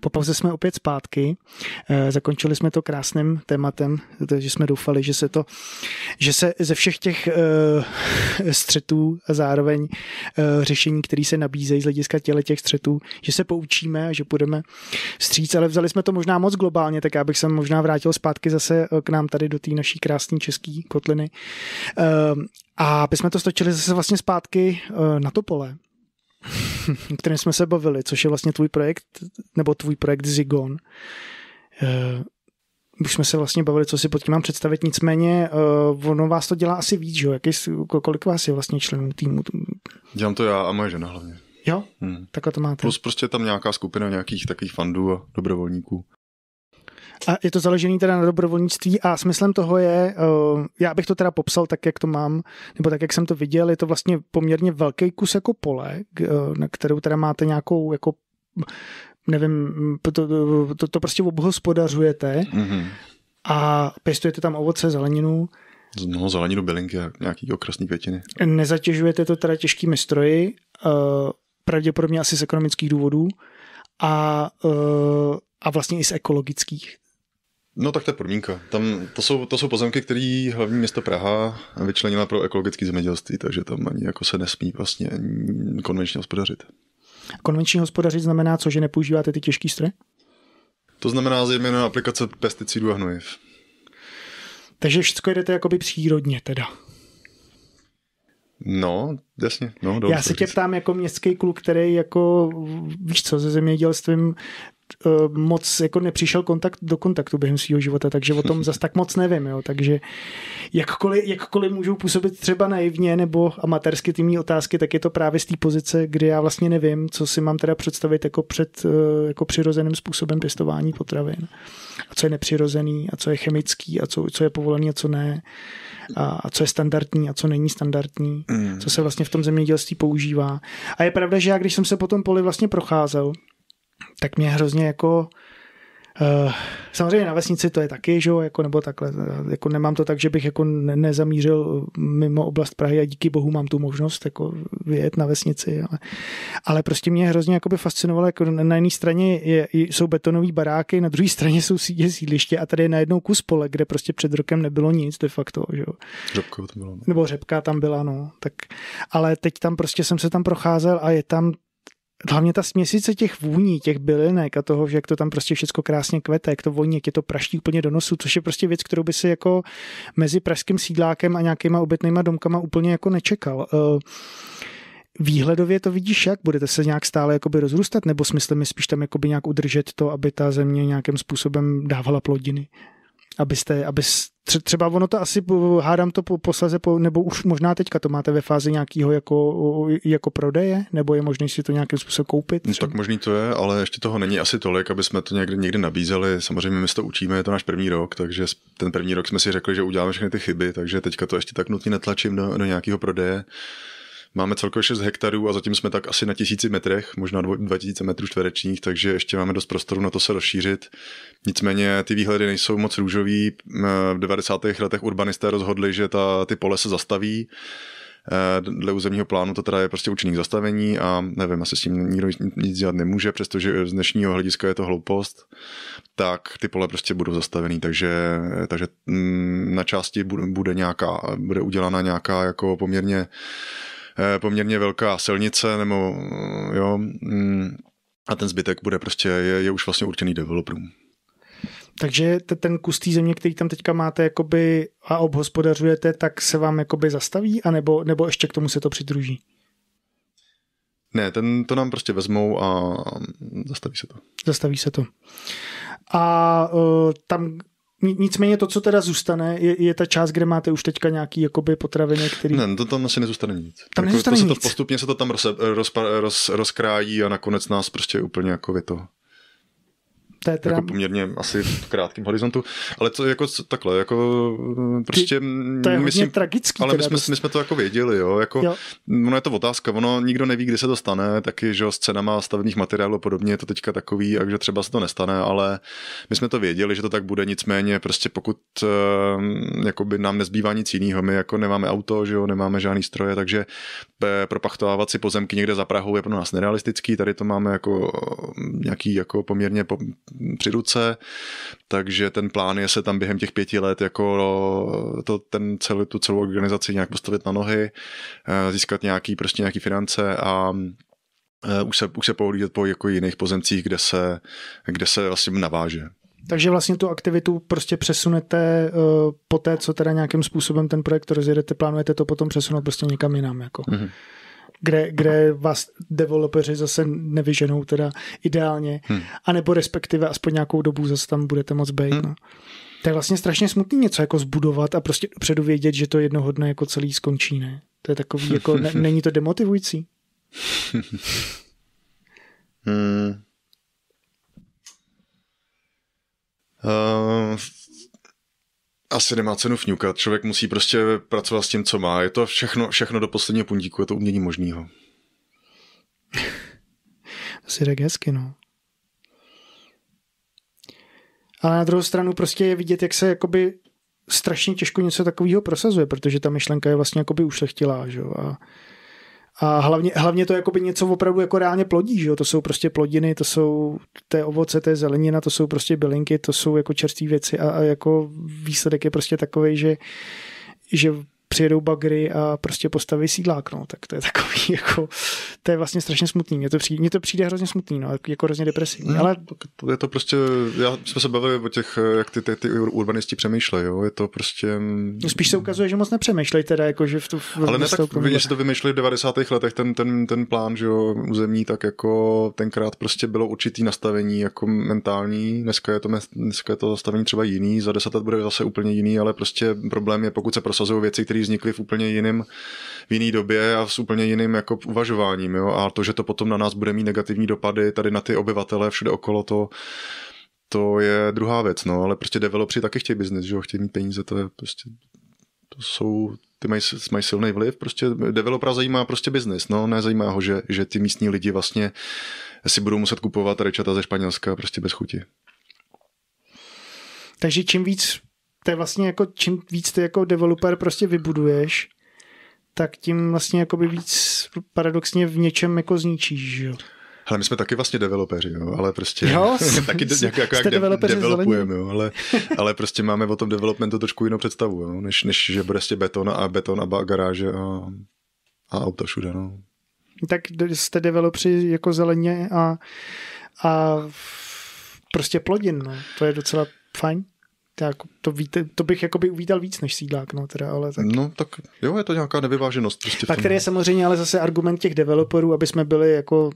Po pauze jsme opět zpátky. Eh, zakončili jsme to krásným tématem, takže jsme doufali, že se to, že se ze všech těch eh, střetů a zároveň eh, řešení, které se nabízejí z hlediska těle těch střetů, že se poučíme a že půjdeme stříc, ale vzali jsme to možná moc globálně, tak já bych se možná vrátil zpátky zase k nám tady do té naší krásné české kotliny. A aby jsme to stočili zase vlastně zpátky na to pole, o kterém jsme se bavili, což je vlastně tvůj projekt, nebo tvůj projekt Zigon. Eh, už jsme se vlastně bavili, co si pod tím mám představit, nicméně eh, ono vás to dělá asi víc, že? Jaký, kolik vás je vlastně členů týmu? Dělám to já a moje žena hlavně. Jo, hmm. takhle to máte. Plus prostě tam nějaká skupina nějakých takových fandů a dobrovolníků. A je to založený teda na dobrovolnictví a smyslem toho je, eh, já bych to teda popsal tak, jak to mám, nebo tak, jak jsem to viděl, je to vlastně poměrně velký kus jako pole, eh, na kterou teda máte nějakou jako nevím, to, to, to prostě obhospodařujete mm-hmm. a pěstujete tam ovoce, zeleninu. No, zeleninu, bylinky a nějaký okrasné květiny. Nezatěžujete to teda těžkými stroji, eh, pravděpodobně asi z ekonomických důvodů a, a vlastně i z ekologických. No tak to je podmínka. Tam, to, jsou, to jsou pozemky, které hlavní město Praha vyčlenila pro ekologické zemědělství, takže tam ani jako se nesmí vlastně konvenčně hospodařit. Konvenční hospodařit znamená co, že nepoužíváte ty těžké stroje? To znamená zejména aplikace pesticidů a hnojiv. Takže všechno jdete jakoby přírodně teda. No, jasně. No, dobře, Já se tě ptám jako městský kluk, který jako, víš co, se zemědělstvím Eh, moc jako nepřišel kontakt do kontaktu během svého života, takže o tom zas tak moc nevím. Jo. Takže jakkoliv, jakkoliv můžou působit třeba naivně nebo amatérsky ty mý otázky, tak je to právě z té pozice, kdy já vlastně nevím, co si mám teda představit jako před eh, jako přirozeným způsobem pěstování potravin. A co je nepřirozený, a co je chemický, a co, co je povolený, a co ne. A, a co je standardní, a co není standardní. Mm. Co se vlastně v tom zemědělství používá. A je pravda, že já, když jsem se po tom poli vlastně procházel, tak mě hrozně jako eh, samozřejmě na vesnici to je taky, že jo, jako, nebo takhle, eh, jako nemám to tak, že bych jako nezamířil mimo oblast Prahy a díky bohu mám tu možnost jako vyjet na vesnici, ale, ale prostě mě hrozně jako by fascinovalo, jako na jedné straně je, jsou betonové baráky, na druhé straně jsou sídě sídliště a tady je najednou kus pole, kde prostě před rokem nebylo nic de facto, že jo. Řepka to bylo. Ne? Nebo řepka tam byla, no, tak, ale teď tam prostě jsem se tam procházel a je tam hlavně ta směsice těch vůní, těch bylinek a toho, že jak to tam prostě všechno krásně kvete, jak to voní, jak je to praští úplně do nosu, což je prostě věc, kterou by si jako mezi pražským sídlákem a nějakýma obytnýma domkama úplně jako nečekal. Eh, výhledově to vidíš jak? Budete se nějak stále jakoby rozrůstat nebo smyslem je spíš tam jakoby nějak udržet to, aby ta země nějakým způsobem dávala plodiny? Abyste, abys tře- třeba ono to asi, hádám to po, posleze, po, nebo už možná teďka to máte ve fázi nějakého jako, jako prodeje, nebo je možné si to nějakým způsobem koupit? No, třeba? No, tak možný to je, ale ještě toho není asi tolik, aby jsme to někdy, někdy nabízeli. Samozřejmě my se to učíme, je to náš první rok, takže ten první rok jsme si řekli, že uděláme všechny ty chyby, takže teďka to ještě tak nutně netlačím do, do nějakého prodeje. Máme celkově 6 hektarů a zatím jsme tak asi na tisíci metrech, možná 2000 metrů čtverečních, takže ještě máme dost prostoru na to se rozšířit. Nicméně ty výhledy nejsou moc růžový. V 90. letech urbanisté rozhodli, že ta, ty pole se zastaví. Eh, dle územního plánu to teda je prostě účinný zastavení a nevím, asi s tím nikdo nic dělat nemůže, přestože z dnešního hlediska je to hloupost, tak ty pole prostě budou zastavený, takže, takže mm, na části bude, nějaká, bude udělána nějaká jako poměrně Eh, poměrně velká silnice nebo jo, mm, a ten zbytek bude prostě, je, je už vlastně určený developerům. Takže ten kus té země, který tam teďka máte jakoby a obhospodařujete, tak se vám jakoby zastaví, anebo, nebo ještě k tomu se to přidruží? Ne, ten, to nám prostě vezmou a zastaví se to. Zastaví se to. A uh, tam Nicméně to, co teda zůstane, je, je ta část, kde máte už teďka nějaký jakoby potraviny, který... Ne, no to tam asi nezůstane nic. Tam jako, nezůstane to nic. Se to, postupně se to tam roz, roz, roz, rozkrájí a nakonec nás prostě úplně jako vy to to je jako teda... Jako poměrně asi v krátkém horizontu, ale to jako takhle, jako prostě... Ty, to je myslím, tragický. Ale my jsme, dost... my jsme to jako věděli, jo, jako, jo. No je to otázka, ono nikdo neví, kdy se to stane, taky, že s cenama stavebních materiálů a podobně je to teďka takový, takže třeba se to nestane, ale my jsme to věděli, že to tak bude, nicméně prostě pokud eh, jakoby nám nezbývá nic jiného, my jako nemáme auto, že jo, nemáme žádný stroje, takže eh, propachtovávat si pozemky někde za Prahou je pro nás nerealistický, tady to máme jako eh, nějaký jako poměrně po, při ruce, takže ten plán je se tam během těch pěti let jako no, to, ten celý, tu celou organizaci nějak postavit na nohy, eh, získat nějaký, prostě nějaký finance a eh, už se, už se pohlídat po jako jiných pozemcích, kde se, kde se vlastně naváže. Takže vlastně tu aktivitu prostě přesunete uh, po té, co teda nějakým způsobem ten projekt rozjedete, plánujete to potom přesunout prostě někam jinam. Jako. Mm-hmm kde, kde vás developeři zase nevyženou teda ideálně, hmm. anebo respektive aspoň nějakou dobu zase tam budete moc být. Hmm. No. To je vlastně strašně smutný něco jako zbudovat a prostě předu vědět, že to jednoho dne jako celý skončí, ne? To je takový, jako ne, není to demotivující? hmm. Uh, asi nemá cenu fňukat. Člověk musí prostě pracovat s tím, co má. Je to všechno, všechno do posledního puntíku, je to umění možného. Asi tak hezky, no. Ale na druhou stranu prostě je vidět, jak se jakoby strašně těžko něco takového prosazuje, protože ta myšlenka je vlastně jakoby ušlechtilá, že jo? A a hlavně, hlavně to jako by něco opravdu jako reálně plodí, že jo? to jsou prostě plodiny, to jsou té ovoce, té zelenina, to jsou prostě bylinky, to jsou jako čerstvé věci a, a jako výsledek je prostě takový, že že přijedou bagry a prostě postaví sídlák, no, tak to je takový, jako, to je vlastně strašně smutný, mně to přijde, mně to přijde hrozně smutný, no, jako, jako hrozně depresivní, hmm. ale... Je to prostě, já jsme se bavili o těch, jak ty, ty, ty urbanisti přemýšlejí, jo, je to prostě... No, spíš se ukazuje, že moc nepřemýšlejí teda, jako, že v tu... V ale ne tak, vidíš, to vymýšleli v 90. letech, ten, ten, ten plán, že jo, území, tak jako tenkrát prostě bylo určitý nastavení, jako mentální, dneska je to, dneska je to nastavení třeba jiný, za deset let bude zase úplně jiný, ale prostě problém je, pokud se prosazují věci, které které vznikly v úplně jiném v jiný době a s úplně jiným jako uvažováním. Jo? A to, že to potom na nás bude mít negativní dopady tady na ty obyvatele všude okolo, to, to je druhá věc. No, ale prostě developři taky chtějí biznis, že jo? chtějí mít peníze, to je prostě to jsou, ty mají, mají silný vliv, prostě developera zajímá prostě biznis, no, nezajímá ho, že, že ty místní lidi vlastně si budou muset kupovat rečata ze Španělska prostě bez chuti. Takže čím víc to je vlastně jako čím víc ty jako developer prostě vybuduješ, tak tím vlastně jakoby víc paradoxně v něčem jako zničíš, že jo. Ale my jsme taky vlastně developeri, jo, ale prostě jo, taky de, jako, jako jak de, developujeme, jo, ale, ale prostě máme o tom developmentu trošku jinou představu, jo, než, než že bude prostě beton a beton a garáže a, a auto všude, no. Tak jste developři jako zeleně a, a prostě plodin, no. to je docela fajn tak to, víte, to bych jakoby uvítal víc než sídlák, no teda, ale tak. No tak jo, je to nějaká nevyváženost. Prostě Pak tady je samozřejmě ale zase argument těch developerů, aby jsme byli jako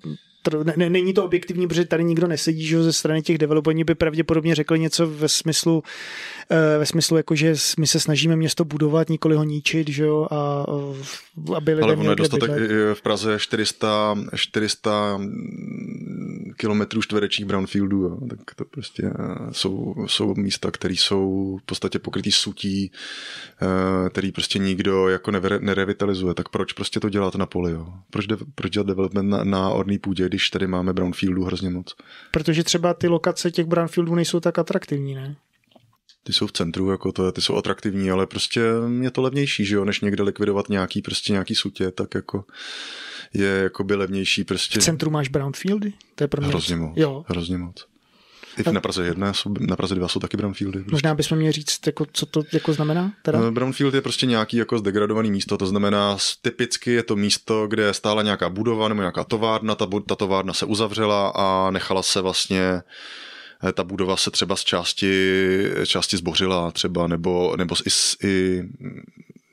ne, ne, není to objektivní, protože tady nikdo nesedí, že ze strany těch developerů by pravděpodobně řekli něco ve smyslu, eh, ve smyslu jako, že my se snažíme město budovat, nikoli ho ničit, že jo, a aby lidé Ale ono je dostatek bydlet. Eh, v Praze 400, 400 mm, kilometrů čtverečních brownfieldů, jo. tak to prostě eh, jsou, jsou místa, které jsou v podstatě pokrytý sutí, který prostě nikdo jako nere- nerevitalizuje, tak proč prostě to dělat na poli, jo? Proč, de- proč dělat development na, na orný půdě, když tady máme brownfieldů hrozně moc. Protože třeba ty lokace těch brownfieldů nejsou tak atraktivní, ne? ty jsou v centru, jako to, ty jsou atraktivní, ale prostě je to levnější, že jo, než někde likvidovat nějaký, prostě nějaký sutě, tak jako je jako by levnější prostě. V centru máš brownfieldy? To je pro mě hrozně moc, jo. hrozně moc. I na Praze jedna, na Praze dva jsou taky brownfieldy. Prostě. Možná bychom měli říct, jako, co to jako znamená? Teda? No, Brownfield je prostě nějaký jako zdegradovaný místo, to znamená typicky je to místo, kde je stála nějaká budova nebo nějaká továrna, ta, ta továrna se uzavřela a nechala se vlastně eh, ta budova se třeba z části, části zbořila třeba, nebo, nebo i, i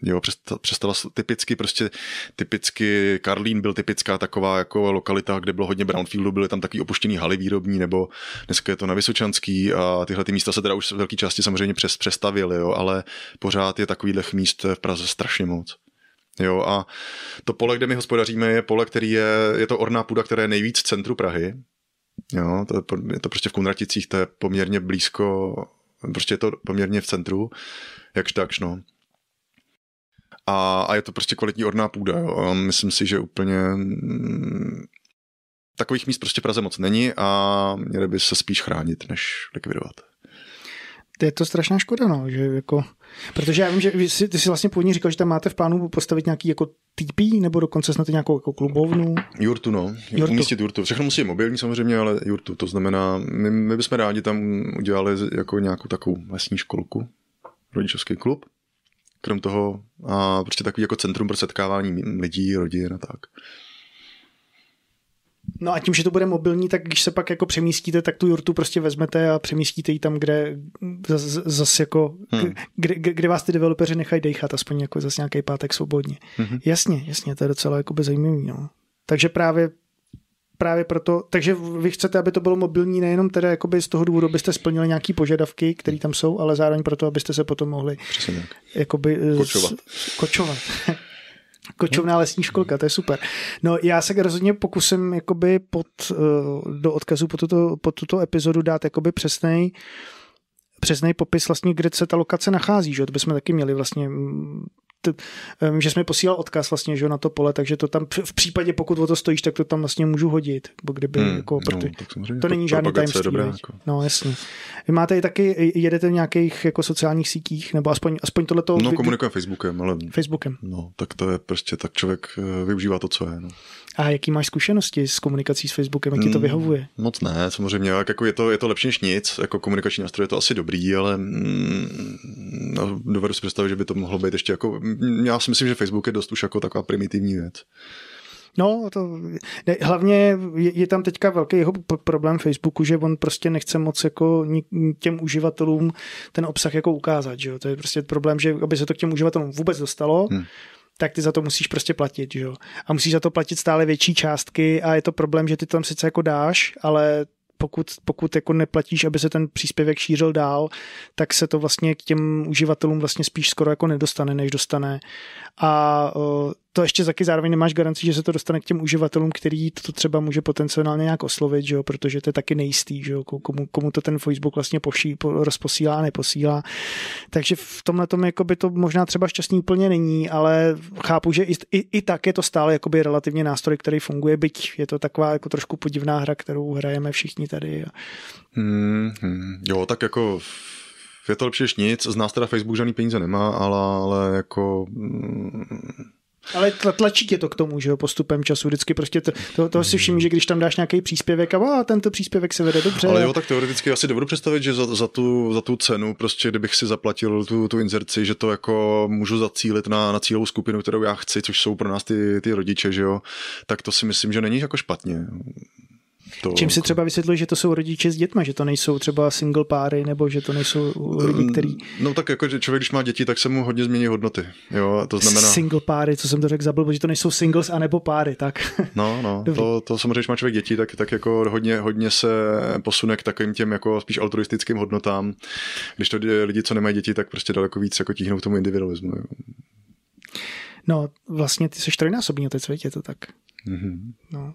Jo, přestala typicky, prostě typicky, Karlín byl typická taková jako lokalita, kde bylo hodně brownfieldu, byly tam takový opuštěný haly výrobní, nebo dneska je to na Vysočanský a tyhle ty místa se teda už v velké části samozřejmě přes, přestavily, jo, ale pořád je takových míst v Praze strašně moc. Jo, a to pole, kde my hospodaříme, je pole, který je, je to orná půda, která je nejvíc v centru Prahy. Jo, to je, je to prostě v Kunraticích, to je poměrně blízko, prostě je to poměrně v centru, jakž takž, no a, a je to prostě kvalitní orná půda. Jo. A myslím si, že úplně mm, takových míst prostě Praze moc není a měli by se spíš chránit, než likvidovat. Je to strašná škoda, no, že jako, protože já vím, že jsi, ty jsi vlastně původně říkal, že tam máte v plánu postavit nějaký jako týpí, nebo dokonce snad nějakou jako klubovnu. Jurtu, no, jurtu. umístit jurtu. Všechno musí být mobilní samozřejmě, ale jurtu, to znamená, my, my bychom rádi tam udělali jako nějakou takovou lesní školku, rodičovský klub, krom toho a prostě takový jako centrum pro setkávání lidí, rodin a tak. No a tím, že to bude mobilní, tak když se pak jako přemístíte, tak tu jurtu prostě vezmete a přemístíte ji tam, kde zase zas jako, hmm. kde, kde, vás ty developeři nechají dejchat, aspoň jako zase nějaký pátek svobodně. Hmm. Jasně, jasně, to je docela by zajímavý, no. Takže právě právě proto, takže vy chcete, aby to bylo mobilní nejenom teda jakoby z toho důvodu, abyste splnili nějaké požadavky, které tam jsou, ale zároveň proto, abyste se potom mohli tak. jakoby kočovat. Eh, z, kočovat. Kočovná lesní školka, to je super. No já se rozhodně pokusím jakoby pod, eh, do odkazu pod tuto, pod tuto epizodu dát jakoby přesnej uh, přesný popis vlastně, kde se ta lokace nachází, že? to bychom taky měli vlastně mm, t, že jsme posílal odkaz vlastně že na to pole, takže to tam v případě, pokud o to stojíš, tak to tam vlastně můžu hodit, bo kdyby, hmm, jako, proto, no, tak to není žádný tajemství. Dobrá, jako. No jasně. Vy máte i taky, jedete v nějakých jako sociálních sítích, nebo aspoň, aspoň tohleto... No komunikuje Facebookem, ale... Facebookem. No, tak to je prostě, tak člověk eh, využívá to, co je. No. A jaký máš zkušenosti s komunikací s Facebookem, jak ti to hmm, vyhovuje? Moc ne, samozřejmě, jako je to, je to lepší než nic, jako komunikační nástroj je to asi dobrý, ale mm, no, dovedu si představit, že by to mohlo být ještě jako, mm, já si myslím, že Facebook je dost už jako taková primitivní věc. No, to, ne, hlavně je, je tam teďka velký jeho problém Facebooku, že on prostě nechce moc jako těm uživatelům ten obsah jako ukázat, že jo? To je prostě problém, že aby se to k těm uživatelům vůbec dostalo, hmm tak ty za to musíš prostě platit, jo. A musíš za to platit stále větší částky a je to problém, že ty tam sice jako dáš, ale pokud, pokud jako neplatíš, aby se ten příspěvek šířil dál, tak se to vlastně k těm uživatelům vlastně spíš skoro jako nedostane, než dostane. A to ještě taky zároveň nemáš garanci, že se to dostane k těm uživatelům, který to třeba může potenciálně nějak oslovit, že jo? protože to je taky nejistý, že jo? Komu, komu to ten Facebook vlastně poší, po, rozposílá a neposílá. Takže v tomhle tom jakoby to možná třeba šťastný úplně není, ale chápu, že i, i, i tak je to stále jakoby relativně nástroj, který funguje, byť je to taková jako trošku podivná hra, kterou hrajeme všichni tady. Mm, mm, jo, tak jako je to lepší než nic, z nás teda Facebook žádný peníze nemá, ale, ale jako mm, ale tlačí tě to k tomu, že jo, postupem času. Vždycky prostě to, to, toho si všimí, že když tam dáš nějaký příspěvek a o, tento příspěvek se vede dobře. Ale jo, tak teoreticky asi dovedu představit, že za, za, tu, za tu cenu, prostě kdybych si zaplatil tu, tu inzerci, že to jako můžu zacílit na, na cílovou skupinu, kterou já chci, což jsou pro nás ty, ty rodiče, že jo, tak to si myslím, že není jako špatně. To... Čím si jako- třeba vysvětluje, že to jsou rodiče s dětma, že to nejsou třeba single páry, nebo že to nejsou lidi, mm, který... No tak jako, že člověk, když má děti, tak se mu hodně změní hodnoty. Jo, to znamená... Single páry, co jsem to řekl zabil, že to nejsou singles a nebo páry, tak... No, no, to, to samozřejmě, když má člověk děti, tak, tak jako hodně, hodně se posune k takovým těm jako spíš altruistickým hodnotám. Když to lidi, co nemají děti, tak prostě daleko víc jako tíhnou k tomu individualismu. Jo. No, vlastně ty jsi trojnásobný otec, je to tak. Mm-hmm. No,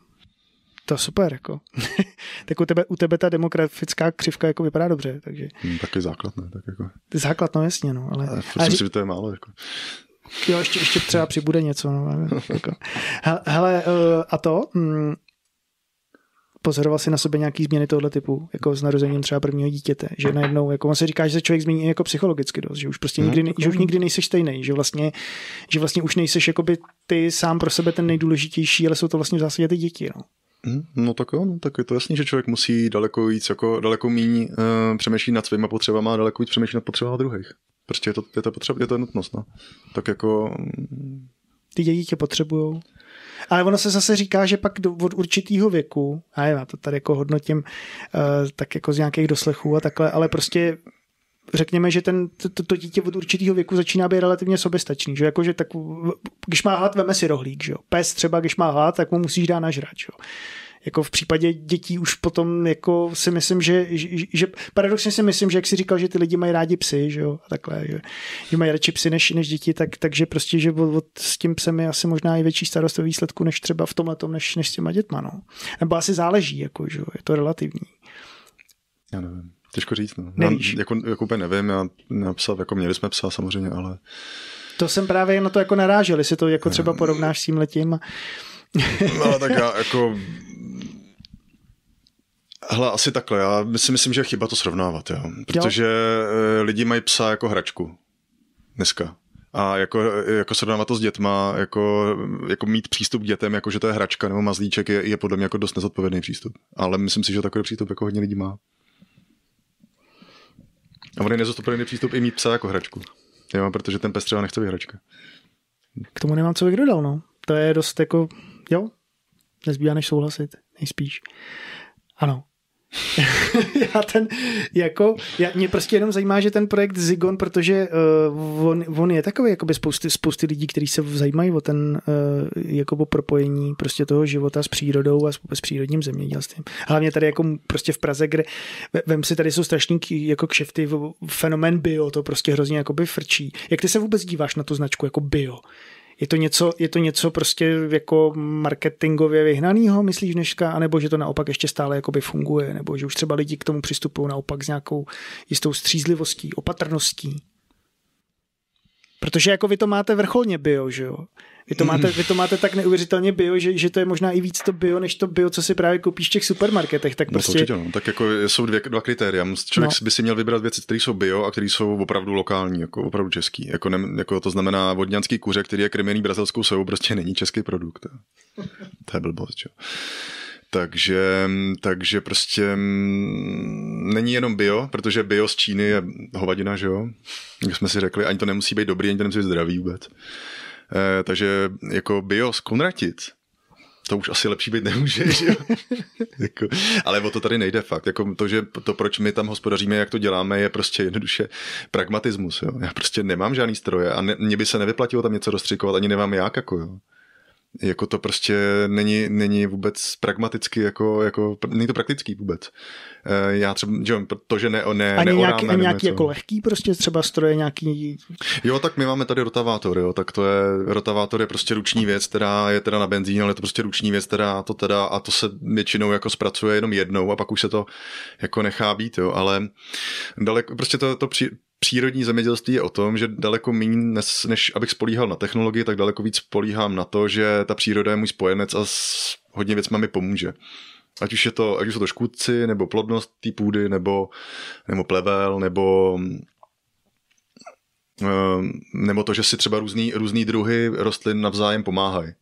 to super, jako. tak u tebe, u tebe ta demografická křivka jako vypadá dobře, takže. Hmm, taky základ, ne? Tak jako. Základ, no jasně, no. Ale, ale, ale že to je málo, jako. Jo, ještě, ještě třeba přibude něco, no. Jako. Hele, eh, a to, hmm. pozoroval si na sobě nějaký změny tohle typu, jako s narozením třeba prvního dítěte, že najednou, jako on se říká, že se člověk změní jako psychologicky dost, že už prostě hmm, nikdy, ne, že už nikdy nejseš stejný, že vlastně, že vlastně už nejseš by ty sám pro sebe ten nejdůležitější, ale jsou to vlastně v zásadě ty děti, no. Hm, no tak jo, no, tak je to jasný, že člověk musí daleko víc, jako daleko méně uh, eh, přemýšlet nad svýma potřebama a daleko víc přemýšlet nad potřebama druhých. Prostě je to, je to potřeba, je to nutnost, no. Tak jako... Hm. Ty děti tě potřebujou. Ale ono se zase říká, že pak od určitého věku, a já to tady jako hodnotím uh, tak jako z nějakých doslechů a takhle, ale prostě řekněme, že ten, to, to dítě od určitého věku začíná být relativně soběstačný, že jakože tak, když má hlad, veme si rohlík, že Pes třeba, když má hlad, tak mu musíš dát nažrat, že jako v případě dětí už potom jako si myslím, že, že, že paradoxně si myslím, že jak si říkal, že ty lidi mají rádi psy, že jo, a takhle, že, že mají radši psy než, než děti, tak, takže prostě, že od, od, s tím psem je asi možná i větší starost výsledku než třeba v tomhle než, než s těma dětma, no. Nebo asi záleží, jako, že jo, je to relativní. Já nevím. Těžko říct, no. Nevíš. Já, jako, jako úplně nevím, já napsal, jako měli jsme psa samozřejmě, ale... To jsem právě na to jako narážel, jestli to jako třeba porovnáš s tím letím. no tak já jako... Hle, asi takhle, já si myslím, že je chyba to srovnávat, jo. Protože jo. Eh, lidi mají psa jako hračku dneska. A jako, eh, jako srovnávat to s dětma, jako, jako mít přístup k dětem, jako že to je hračka nebo mazlíček, je, je podle mě jako dost nezodpovědný přístup. Ale myslím si, že takový přístup jako hodně lidí má. A on je nezastupitelný přístup i mít psa jako hračku. Jo, protože ten pes třeba nechce být hračka. K tomu nemám co bych dodal, no. To je dost jako, jo, nezbývá než souhlasit, nejspíš. Ano. já ten, jako, já, mě prostě jenom zajímá, že ten projekt Zigon, protože uh, on, on, je takový, by spousty, spousty lidí, kteří se zajímají o ten, uh, jako po propojení prostě toho života s přírodou a s, s přírodním zemědělstvím. Hlavně tady jako prostě v Praze, kde, vem si, tady jsou strašný jako kšefty, fenomén bio, to prostě hrozně jako by frčí. Jak ty se vůbec díváš na tu značku jako bio? Je to něco, je to něco prostě jako marketingově vyhnaného, myslíš dneška, anebo že to naopak ještě stále jakoby funguje, nebo že už třeba lidi k tomu přistupují naopak s nějakou jistou střízlivostí, opatrností? Protože jako vy to máte vrcholně bio, že jo? Vy to, mhm. máte, vy to máte tak neuvěřitelně bio, že, že to je možná i víc to bio, než to bio, co si právě koupíš v těch supermarketech. Tak no, prostě... no to určitě, no. Tak jako jsou dvě, dva kritéria. Člověk no. by si měl vybrat věci, které jsou bio a které jsou opravdu lokální, jako opravdu český. Jako, ne, jako to znamená vodňanský kuře, který je krmený brazilskou sojou, prostě není český produkt. to je blbost, čo? Takže, takže prostě mm, není jenom bio, protože bio z Číny je hovadina, že jo? Jak jsme si řekli, ani to nemusí být dobrý, ani to nemusí být zdravý vůbec. Eh, takže jako BIOS Kunratic, to už asi lepší být nemůže, že jako, ale o to tady nejde fakt. Jako to, že to, proč my tam hospodaříme, jak to děláme, je prostě jednoduše pragmatismus. Jo? Já prostě nemám žádný stroje a ne, mě by se nevyplatilo tam něco rozstřikovat, ani nemám jak. Jako, jo? jako to prostě není, není vůbec pragmaticky, jako, jako, není to praktický vůbec. Eh, já třeba, že to, že ne, ne, ani nějaký, nevím, nějaký jako lehký prostě třeba stroje nějaký... Jo, tak my máme tady rotavátor, jo, tak to je, rotavátor je prostě ruční věc, která je teda na benzín, ale je to prostě ruční věc, která to teda, a to se většinou jako zpracuje jenom jednou a pak už se to jako nechá být, jo, ale daleko, prostě to, to při, přírodní zemědělství je o tom, že daleko méně, než abych spolíhal na technologii, tak daleko víc spolíhám na to, že ta příroda je můj spojenec a s hodně věcmi mi pomůže. Ať už, je to, ať už jsou to škůdci, nebo plodnost té půdy, nebo, nebo plevel, nebo eh, nebo to, že si třeba různý, různý druhy rostlin navzájem pomáhají.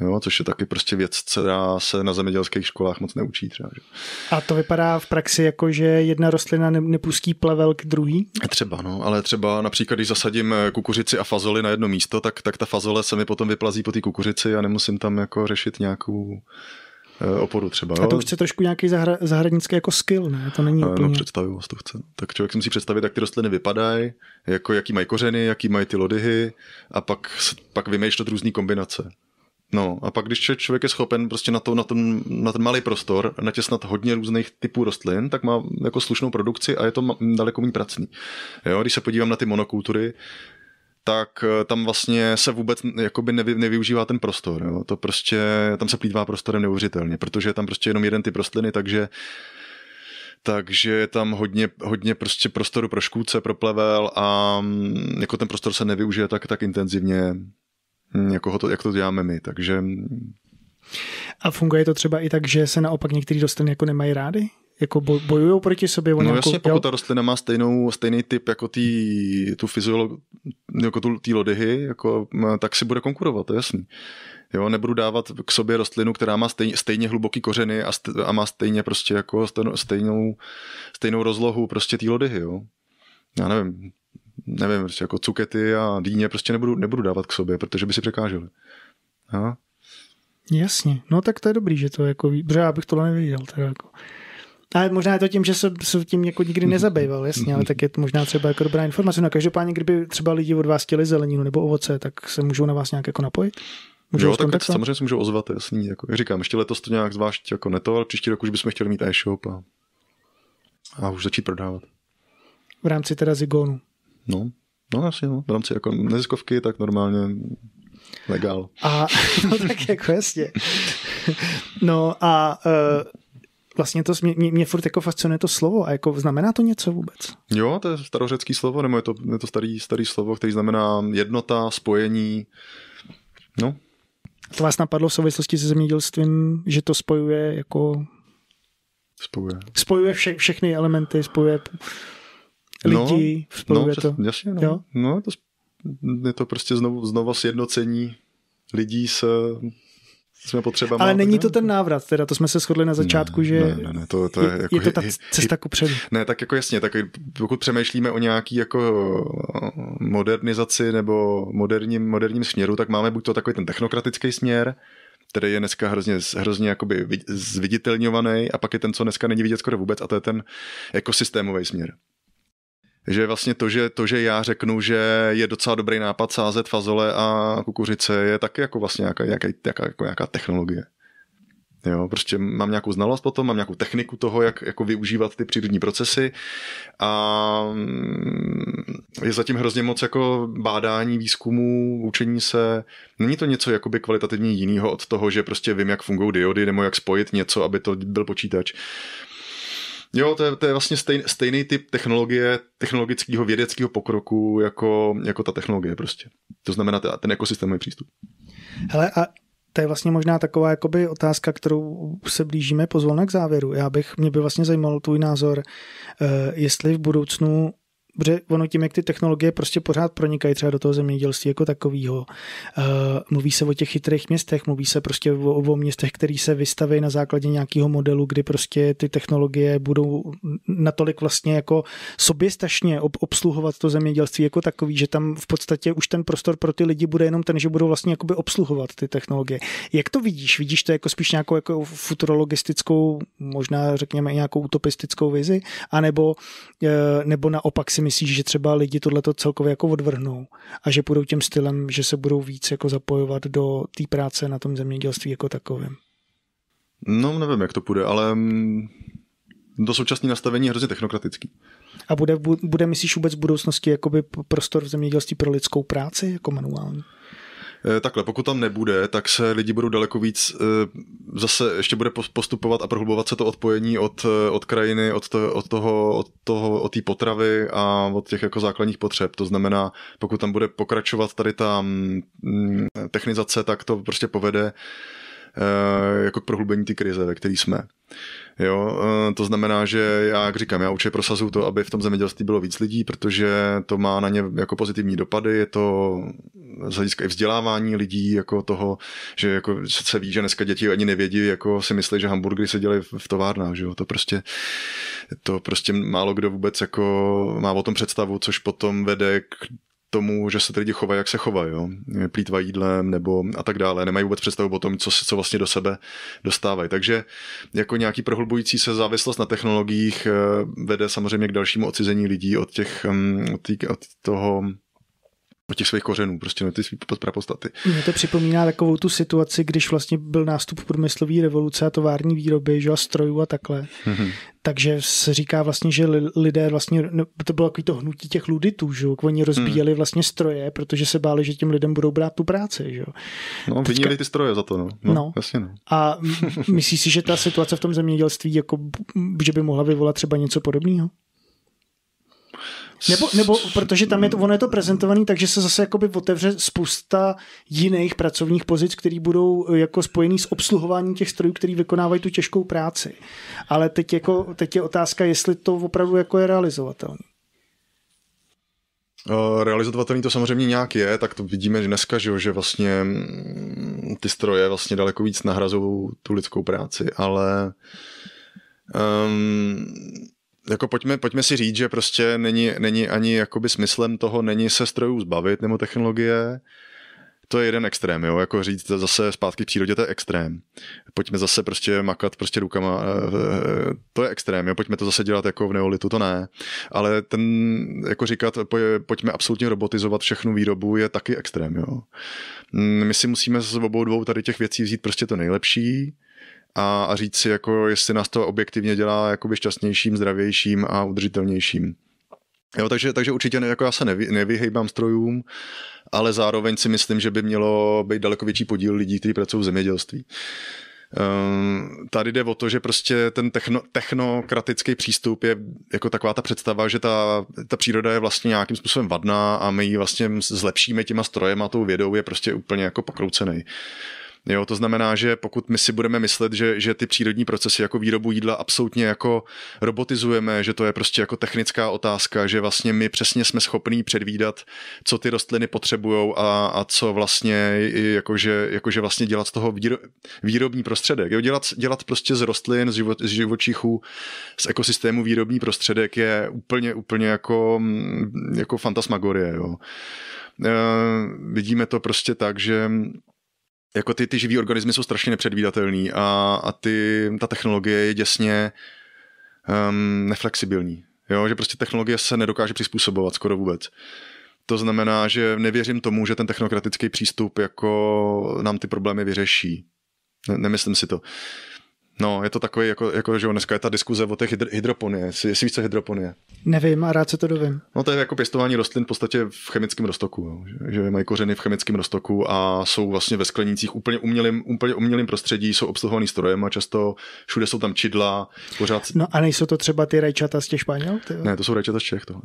Jo, což je taky prostě věc, která se na zemědělských školách moc neučí. Třeba, že? A to vypadá v praxi jako, že jedna rostlina nepustí plevel k druhý? Třeba, no, ale třeba například, když zasadím eh, kukuřici a fazoli na jedno místo, tak, tak ta fazole se mi potom vyplazí po té kukuřici a nemusím tam jako řešit nějakou eh, oporu třeba. Jo? A to chce trošku nějaký zahra, zahradnický jako skill, ne? To není eh, no, úplně... No, představivost to chce. Tak člověk si musí představit, jak ty rostliny vypadají, jako jaký mají kořeny, jaký mají ty lodyhy a pak, pak vymýšlet různé kombinace. No a pak, když člověk je schopen prostě na, to, na, ten, na ten malý prostor natěsnat hodně různých typů rostlin, tak má jako slušnou produkci a je to daleko méně pracný. Jo, když se podívám na ty monokultury, tak eh, tam vlastně se vůbec jakoby nevy, nevyužívá ten prostor. Jo. To prostě, tam se plítvá prostorem neuvěřitelně, protože je tam prostě jenom jeden typ rostliny, takže takže je tam hodně, hodně prostě prostoru pro škůdce, pro plevel a mm, jako ten prostor se nevyužije tak, tak intenzivně, Hm, jako to, jak to děláme my, takže... A funguje to třeba i tak, že se naopak některý rostliny jako nemají rády? Jako bojují proti sobě? No nějakou, jasně, pokud jo? ta rostlina má stejnou, stejný typ jako tý, tu fyziolog, jako tu, tý lodyhy, jako, tak si bude konkurovat, to je jasný. Jo, nebudu dávat k sobě rostlinu, která má stejně, stejně hluboký kořeny a, st, a má stejně prostě jako stejnou, stejnou rozlohu prostě té lodyhy, jo. Já nevím, nevím, prostě jako cukety a dýně prostě nebudu, nebudu dávat k sobě, protože by si překáželi. Aha. Jasně, no tak to je dobrý, že to jako, protože já bych tohle nevěděl. Teda jako. Ale možná je to tím, že se, se tím jako nikdy nezabýval, jasně, ale tak je to možná třeba jako dobrá informace. No každopádně, kdyby třeba lidi od vás chtěli zeleninu nebo ovoce, tak se můžou na vás nějak jako napojit? Můžu jo, tak, tak samozřejmě se můžou ozvat, jasný. Jako, jak říkám, ještě letos to nějak zvlášť jako neto, ale příští rok už bychom chtěli mít e-shop a, a už začít prodávat. V rámci teda Zigonu. No, no asi no, v rámci jako neziskovky, tak normálně legál. A, no tak jako jasně. No a uh, vlastně to mě, mě, mě furt jako fascinuje to slovo a jako znamená to něco vůbec? Jo, to je starořecký slovo, nebo je to, je to starý, starý slovo, který znamená jednota, spojení, no. To vás napadlo v souvislosti se zemědělstvím, že to spojuje jako... Spojuje. Spojuje vše, všechny elementy, spojuje No, lidi, no, no, to. Jasně, no. no to, je to prostě znovu, znovu sjednocení lidí s jsme potřeba. Ale není to ten návrat, teda to jsme se shodli na začátku, ne, že ne, ne, to, to je, je, jako, je to ta cesta ku předu. Ne, tak jako jasně, tak pokud přemýšlíme o nějaký jako eh, modernizaci nebo moderním, moderním směru, tak máme buď to takový ten technokratický směr, který je dneska hrozně, hrozně jakoby zviditelňovaný a pak je ten, co dneska není vidět skoro vůbec a to je ten ekosystémový směr že vlastně to že, to, že já řeknu, že je docela dobrý nápad sázet fazole a kukuřice, je taky jako vlastně nějaká, nějaká, nějaká, jako nějaká technologie. Jo, prostě mám nějakou znalost potom, mám nějakou techniku toho, jak jako využívat ty přírodní procesy a mm, je zatím hrozně moc jako bádání, výzkumu, učení se. Není to něco jakoby kvalitativně jiného od toho, že prostě vím, jak fungují diody nebo jak spojit něco, aby to byl počítač. Jo, to je, to je vlastně stejný, stejný typ technologie, technologického vědeckého pokroku jako, jako ta technologie prostě. To znamená ta, ten ekosystémový přístup. Hele, a to je vlastně možná taková jakoby otázka, kterou se blížíme pozvolna k závěru. Já bych, mě by vlastně zajímal tvůj názor, eh, jestli v budoucnu protože ono tím, jak ty technologie prostě pořád pronikají třeba do toho zemědělství jako takového. Uh, eh, mluví se o těch chytrých městech, mluví se prostě o, o městech, které se vystaví na základě nějakého modelu, kdy prostě ty technologie budou natolik vlastně jako soběstačně ob, obsluhovat to zemědělství jako takový, že tam v podstatě už ten prostor pro ty lidi bude jenom ten, že budou vlastně jakoby obsluhovat ty technologie. Jak to vidíš? Vidíš to jako spíš nějakou jako futurologistickou, možná řekněme i nějakou utopistickou vizi, anebo, uh, eh, nebo naopak si myslíš, že třeba lidi tohleto celkově jako odvrhnou a že půjdou tím stylem, že se budou víc jako zapojovat do té práce na tom zemědělství jako takovém? No, nevím, jak to půjde, ale mm, to současné nastavení je hrozně technokratický. A bude, bude myslíš vůbec v budoucnosti jakoby prostor v zemědělství pro lidskou práci jako manuální? Eh, takhle, pokud tam nebude, tak se lidi budou daleko víc, eh, zase ještě bude postupovat a prohlubovat se to odpojení od, eh, od krajiny, od, to, od toho, od toho, od té potravy a od těch jako základních potřeb. To znamená, pokud tam bude pokračovat tady ta mm, technizace, tak to prostě povede jako k prohlubení té krize, ve které jsme. Jo, e, to znamená, že já, jak říkám, já určitě prosazuju to, aby v tom zemědělství bylo víc lidí, protože to má na ně jako pozitivní dopady, je to z hlediska i vzdělávání lidí, jako toho, že jako se ví, že dneska děti ani nevědí, jako si myslí, že hamburgery se dělají v továrnách, že jo, to prostě, to prostě málo kdo vůbec jako má o tom představu, což potom vede k tomu, že se ty lidi chovají, jak se chovají, jo? plítvají jídlem nebo a tak dále, nemají vůbec představu o tom, co, co vlastně do sebe dostávají. Takže jako nějaký prohlubující se závislost na technologiích eh, vede samozřejmě k dalšímu odcizení lidí od těch, mm, od, tý, od toho od těch svých kořenů, prostě na ty svý prapostaty. Mně to připomíná takovou tu situaci, když vlastně byl nástup průmyslové revoluce a tovární výroby, že a strojů a takhle. Mm-hmm. Takže se říká vlastně, že lidé vlastně, to bylo takový to hnutí těch luditů, že oni rozbíjeli mm. vlastně stroje, protože se báli, že těm lidem budou brát tu práci, že No, Teďka... vinili ty stroje za to, no. No, no. Jasně, no. A myslíš si, že ta situace v tom zemědělství, jako, že by mohla vyvolat třeba něco podobného? Nebo, nebo protože tam je to, ono je to prezentovaný, takže se zase jakoby otevře spousta jiných pracovních pozic, které budou eh, jako spojený s obsluhováním těch strojů, který vykonávají tu těžkou práci. Ale teď, jako, teď je otázka, jestli to opravdu jako je realizovatelné. Eh, realizovatelný to samozřejmě nějak je, tak to vidíme dneska, že, že vlastně mm, ty stroje vlastně daleko víc nahrazují tu lidskou práci, ale um, jako pojďme, pojďme si říct, že prostě není, není ani jakoby smyslem toho, není se strojů zbavit nebo technologie, to je jeden extrém, jo, jako říct zase zpátky k přírodě, to je extrém. Pojďme zase prostě makat prostě rukama, eh, eh, to je extrém, jo, pojďme to zase dělat jako v neolitu, to ne. Ale ten, jako říkat, pojďme absolutně robotizovat všechnu výrobu, je taky extrém, jo. Mm, my si musíme z obou dvou tady těch věcí vzít prostě to nejlepší, a, a říct si, jako, jestli nás to objektivně dělá jakoby šťastnějším, zdravějším a udržitelnějším. Jo, takže, takže určitě ne, jako já se nevy, nevyhejbám strojům, ale zároveň si myslím, že by mělo být daleko větší podíl lidí, kteří pracují v zemědělství. Ehm, tady jde o to, že prostě ten techno, technokratický přístup je jako taková ta představa, že ta, ta příroda je vlastně nějakým způsobem vadná a my ji vlastně zlepšíme těma a tou vědou je prostě úplně jako pokroucený. Jo, to znamená, že pokud my si budeme myslet, že, že ty přírodní procesy jako výrobu jídla absolutně jako robotizujeme, že to je prostě jako technická otázka, že vlastně my přesně jsme schopní předvídat, co ty rostliny potřebují a, a co vlastně jakože, jakože vlastně dělat z toho výro, výrobní prostředek. Jo, dělat, dělat prostě z rostlin, z, život, z živočichů, z ekosystému výrobní prostředek je úplně, úplně jako, mm, jako fantasmagorie. Jo. E, vidíme to prostě tak, že jako ty, ty živý organismy jsou strašně nepředvídatelný a, a ty, ta technologie je děsně um, neflexibilní. Jo, že prostě technologie se nedokáže přizpůsobovat skoro vůbec. To znamená, že nevěřím tomu, že ten technokratický přístup jako nám ty problémy vyřeší. Ne, nemyslím si to. No, je to takový, jako, jako že dneska je ta diskuze o těch hydr- hydroponie, jestli víš, hydroponie. Nevím a rád se to dovím. No to je jako pěstování rostlin v podstatě v chemickém roztoku, jo. Že, že mají kořeny v chemickém roztoku a jsou vlastně ve sklenících úplně umělým, úplně umělým prostředí, jsou obsluhovaný strojem a často všude jsou tam čidla, pořád... No a nejsou to třeba ty rajčata z těch Španěl? Ty ne, to jsou rajčata z Čech tohle.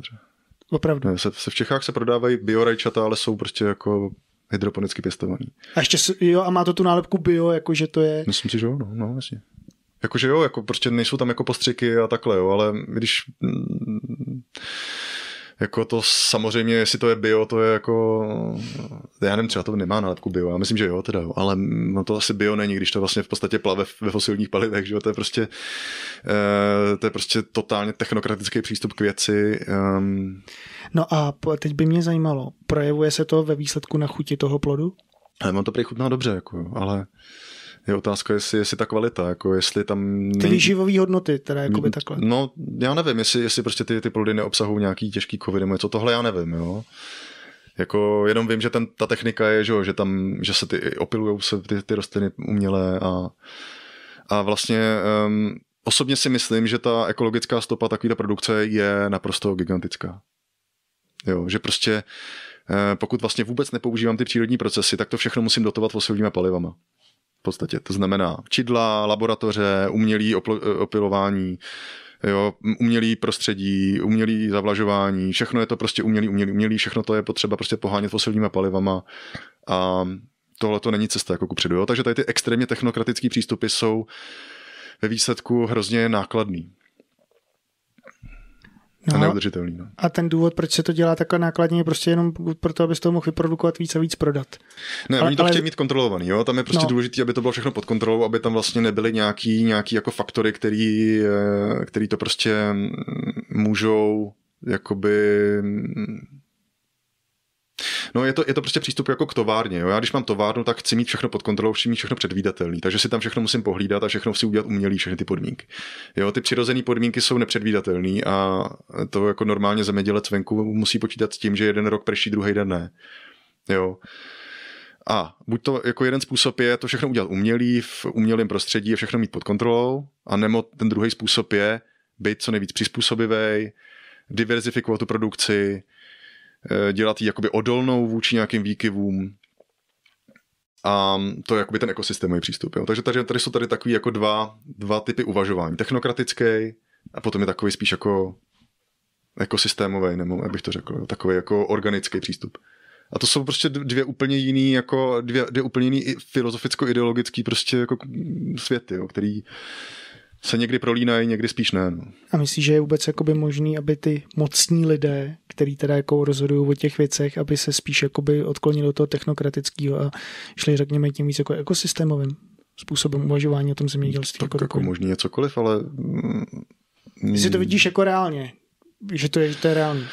Opravdu. Ne, se, se, v Čechách se prodávají biorajčata, ale jsou prostě jako hydroponicky pěstovaný. A ještě, jo, a má to tu nálepku bio, jakože to je... Myslím si, že jo, no, no, jasně. Jakože jo, jako prostě nejsou tam jako postřiky a takhle, jo, ale když mm, jako to samozřejmě, jestli to je bio, to je jako, já nevím, třeba to nemá nálepku bio, já myslím, že jo teda, jo, ale mm, no to asi bio není, když to vlastně v podstatě plave ve fosilních palivech, že jo, to je prostě, eh, to je prostě totálně technokratický přístup k věci. Ehm. No a teď by mě zajímalo, projevuje se to ve výsledku na chuti toho plodu? Ale mám to prý chutná dobře, jako, ale je otázka, jestli, jestli ta kvalita, jako jestli tam... Ty výživové hodnoty, teda jako by takhle. No, já nevím, jestli, jestli prostě ty, ty plody neobsahují nějaký těžký kovy nebo Co tohle já nevím, jo. Jako jenom vím, že ten, ta technika je, že, že tam, že se ty opilujou se ty, ty rostliny umělé a, a vlastně um, osobně si myslím, že ta ekologická stopa takové produkce je naprosto gigantická. Jo, že prostě eh, pokud vlastně vůbec nepoužívám ty přírodní procesy, tak to všechno musím dotovat fosilními palivama v podstatě. To znamená čidla, laboratoře, umělý opl- eh, opilování, jo, umělý prostředí, umělý zavlažování, všechno je to prostě umělý, umělý, umělý, všechno to je potřeba prostě pohánět fosilníma palivama a tohle to není cesta jako kupředu. Jo. Takže tady ty extrémně technokratické přístupy jsou ve výsledku hrozně nákladný. No, a neudržitelný. No. A ten důvod, proč se to dělá takhle nákladně, je prostě jenom proto, aby z toho mohl vyprodukovat víc a víc prodat. Ne, ale, oni to ale... chtějí mít kontrolovaný, jo? Tam je prostě no. důležité, aby to bylo všechno pod kontrolou, aby tam vlastně nebyly nějaký, nějaký jako faktory, který, eh, který to prostě mm, můžou jakoby mm, No je to, je to prostě přístup jako k továrně. Jo? Já když mám továrnu, tak chci mít všechno pod kontrolou, chci mít všechno předvídatelný, takže si tam všechno musím pohlídat a všechno si udělat umělý, všechny ty podmínky. Jo, ty přirozené podmínky jsou nepředvídatelné a to jako normálně zemědělec venku musí počítat s tím, že jeden rok prší, druhý den ne. Jo. A buď to jako jeden způsob je to všechno udělat umělý, v umělém prostředí a všechno mít pod kontrolou, a nebo ten druhý způsob je být co nejvíc přizpůsobivý, diverzifikovat tu produkci, Eh, dělat ji jakoby odolnou vůči nějakým výkyvům. A to je jakoby ten ekosystémový přístup. Jo. Takže tady, tady jsou tady takový jako dva, dva typy uvažování. Technokratický a potom je takový spíš jako ekosystémový, nebo jak bych to řekl, jo. takový jako organický přístup. A to jsou prostě dvě úplně jiný, jako dvě, dvě úplně jiný filozoficko-ideologický prostě jako světy, jo, který se někdy prolínají, někdy spíš ne. No. A myslíš, že je vůbec jakoby možný, aby ty mocní lidé, který teda jako rozhodují o těch věcech, aby se spíš jakoby odklonili do toho technokratického a šli, řekněme, tím víc jako ekosystémovým způsobem uvažování o tom zemědělství? Tak jako, jako možný je cokoliv, ale... Mm, si to mm. vidíš jako reálně, že to je, že to je reálně.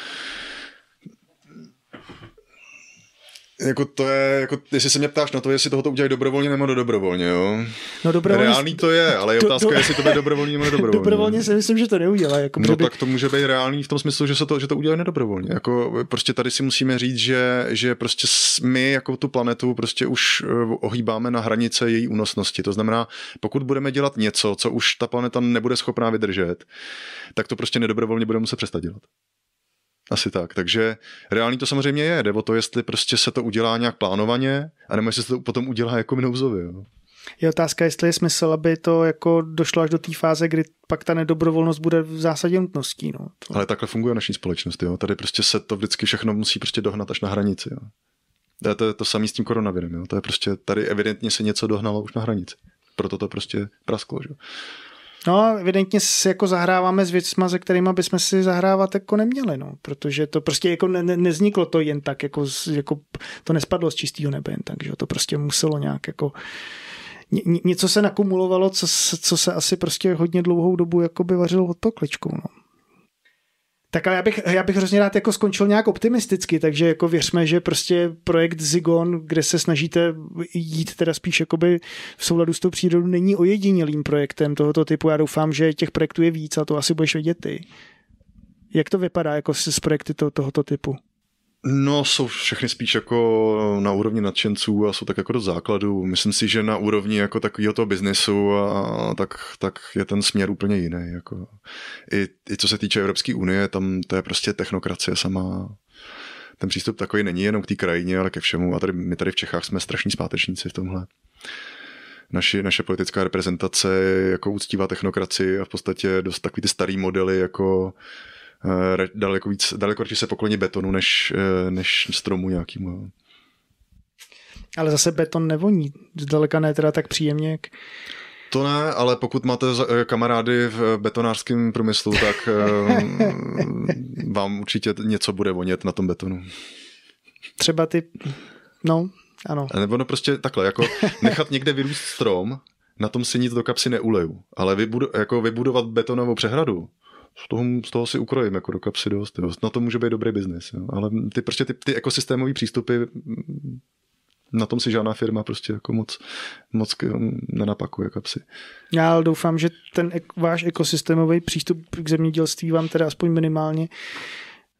Jako to je, jako, jestli se mě ptáš na to, jestli tohoto udělají dobrovolně nebo dobrovolně, jo? No dobrovolně... Reálný to je, ale je do, do, jestli to bude dobrovolně nebo dobrovolně. dobrovolně si myslím, že to neudělá. Jako, no by... tak to může být reálný v tom smyslu, že, se to, že to udělají nedobrovolně. Jako, prostě tady si musíme říct, že, že prostě my jako tu planetu prostě už eh, ohýbáme na hranice její únosnosti. To znamená, pokud budeme dělat něco, co už ta planeta nebude schopná vydržet, tak to prostě nedobrovolně budeme muset přestat dělat. Asi tak. Takže reálný to samozřejmě je. Jde o to, jestli prostě se to udělá nějak plánovaně, anebo jestli se to potom udělá jako nouzově. Jo. Je otázka, jestli je smysl, aby to jako došlo až do té fáze, kdy pak ta nedobrovolnost bude v zásadě nutností. No. To... Ale takhle funguje naší společnost. Jo. Tady prostě se to vždycky všechno musí prostě dohnat až na hranici. Jo. To je to, to samé s tím koronavirem. Jo. To je prostě, tady evidentně se něco dohnalo už na hranici. Proto to prostě prasklo. Že? No a evidentně si jako zahráváme s věcma, se kterými bychom si zahrávat jako neměli, no, protože to prostě jako ne, ne, nezniklo to jen tak, jako, jako to nespadlo z čistého nebe jen tak, že to prostě muselo nějak jako ně, něco se nakumulovalo, co, co se asi prostě hodně dlouhou dobu jako by vařilo pod pokličkou, no. Tak ale já bych, já bych hrozně rád jako skončil nějak optimisticky, takže jako věřme, že prostě projekt Zigon, kde se snažíte jít teda spíš jakoby v souladu s tou přírodou, není ojedinělým projektem tohoto typu. Já doufám, že těch projektů je víc a to asi budeš vědět ty. Jak to vypadá jako s projekty to, tohoto typu? No, jsou všechny spíš jako na úrovni nadšenců a jsou tak jako do základu. Myslím si, že na úrovni jako takového toho biznesu a tak, tak je ten směr úplně jiný. Jako. I, I co se týče Evropské unie, tam to je prostě technokracie sama. Ten přístup takový není jenom k té krajině, ale ke všemu. A tady, my tady v Čechách jsme strašní zpátečníci v tomhle. Naši, naše politická reprezentace jako uctívá technokracii a v podstatě dost takový ty starý modely jako Eh, daleko, víc, daleko radši se pokloní betonu než, eh, než stromu nějakým. Ale zase beton nevoní, zdaleka ne teda tak příjemně, jak... To ne, ale pokud máte eh, kamarády v betonářském průmyslu, tak vám určitě něco bude vonět na tom betonu. Třeba ty, no, ano. Nebo no prostě takhle, jako nechat někde vyrůst strom, na tom si nic do kapsy neuleju. Ale vybudu, jako vybudovat betonovou přehradu, z toho, z toho si ukrojím jako do kapsy dost, Jo. Na no, to může být dobrý biznis, ale ty prostě ty, ty ekosystémové přístupy mm, na tom si žádná firma prostě jako moc, moc mm, nenapakuje kapsy. Já ale doufám, že ten ek, váš ekosystémový přístup k zemědělství vám teda aspoň minimálně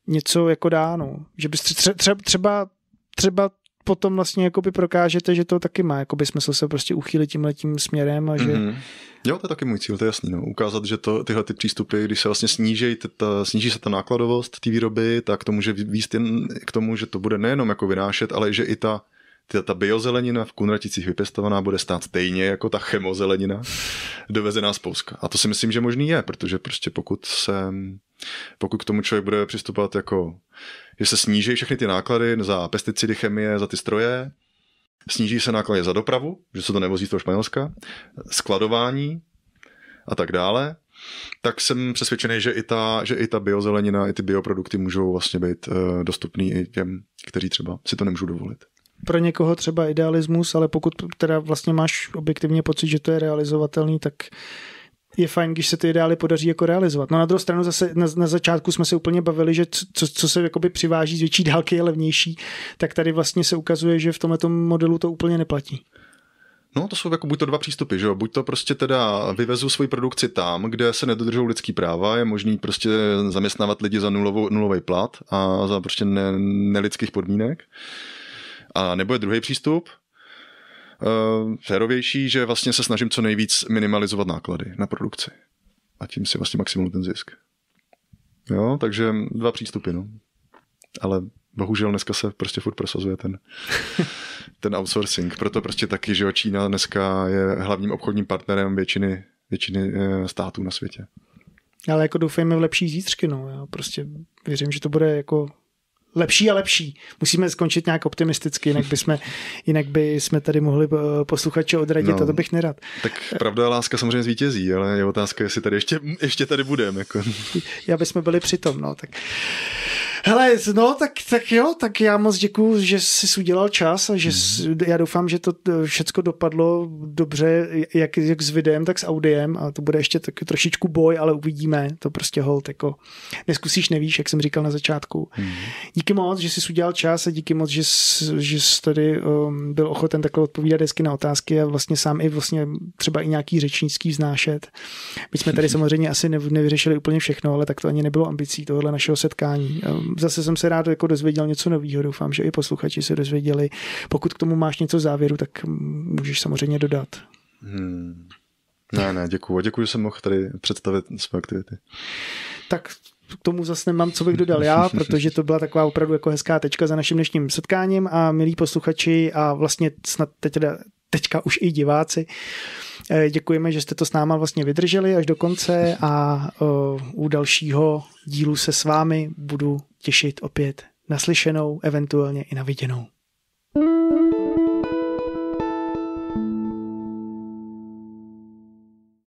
něco jako dá, no. Že byste tře, tře, třeba, třeba potom vlastně jakoby prokážete, že to taky má jakoby smysl se prostě uchýlit tímhle tím směrem a že... Mm-hmm. Jo, to je taky můj cíl, to je jasný. No. Ukázat, že to, tyhle ty přístupy, když se vlastně sníží, ta, sníží se ta nákladovost té výroby, tak to může výst jen k tomu, že to bude nejenom jako vynášet, ale že i ta ta, ta biozelenina v Kunraticích vypěstovaná bude stát stejně jako ta chemozelenina dovezená z Polska. A to si myslím, že možný je, protože prostě pokud se pokud k tomu člověk bude přistupovat jako, že se sníží všechny ty náklady za pesticidy, chemie, za ty stroje, sníží se náklady za dopravu, že se to nevozí z toho Španělska, skladování a tak dále, tak jsem přesvědčený, že i ta, že i ta biozelenina, i ty bioprodukty můžou vlastně být eh, dostupný i těm, kteří třeba si to nemůžou dovolit pro někoho třeba idealismus, ale pokud teda vlastně máš objektivně pocit, že to je realizovatelný, tak je fajn, když se ty ideály podaří jako realizovat. No na druhou stranu zase na, na začátku jsme se úplně bavili, že co, co se jakoby přiváží z větší dálky je levnější, tak tady vlastně se ukazuje, že v tomto modelu to úplně neplatí. No, to jsou jako buď to dva přístupy, že jo? Buď to prostě teda vyvezu svoji produkci tam, kde se nedodržou lidský práva, je možný prostě zaměstnávat lidi za nulovou, nulový plat a za prostě ne, nelidských podmínek. A nebo je druhý přístup, uh, férovější, že vlastně se snažím co nejvíc minimalizovat náklady na produkci. A tím si vlastně maximum ten zisk. Jo, takže dva přístupy, no. Ale bohužel dneska se prostě furt prosazuje ten, ten outsourcing. Proto prostě taky, že Čína dneska je hlavním obchodním partnerem většiny, většiny eh, států na světě. Ale jako doufejme v lepší zítřky, no. Já prostě věřím, že to bude jako lepší a lepší. Musíme skončit nějak optimisticky, jinak, bychom, jinak by jsme tady mohli eh, posluchače odradit no, a to bych nerad. Tak pravda a láska samozřejmě zvítězí, ale je otázka, jestli tady ještě, ještě tady budeme. Jako. Já bychom byli přitom, no. Tak. Hele, no, tak, tak jo, tak já moc děkuju, že jsi udělal čas a že jsi, mhm. já doufám, že to eh, všecko dopadlo dobře, jak, jak s videem, tak s audiem a to bude ještě tak trošičku boj, ale uvidíme, to prostě hold, jako neskusíš, nevíš, jak jsem říkal na začátku. Mm-hmm. Díky moc, že jsi udělal čas a díky moc, že jsi, že jsi tady um, byl ochoten takhle odpovídat hezky na otázky a vlastně sám i vlastně třeba i nějaký řečnický vznášet. My jsme tady samozřejmě asi nevyřešili úplně všechno, ale tak to ani nebylo ambicí tohle našeho setkání. Um, zase jsem se rád jako dozvěděl něco nového. Doufám, že i posluchači se dozvěděli. Pokud k tomu máš něco závěru, tak můžeš samozřejmě dodat. Hmm. Ne, ne, děkuji. Děkuji, že jsem mohl tady představit své aktivity. Tak k tomu zase nemám, co bych dodal já, protože to byla taková opravdu jako hezká tečka za naším dnešním setkáním a milí posluchači a vlastně snad teď teda, teďka už i diváci, uh, Eh, děkujeme, že jste to s náma vlastně vydrželi až do konce a u dalšího dílu se s vámi budu těšit opět naslyšenou, eventuálně i na viděnou.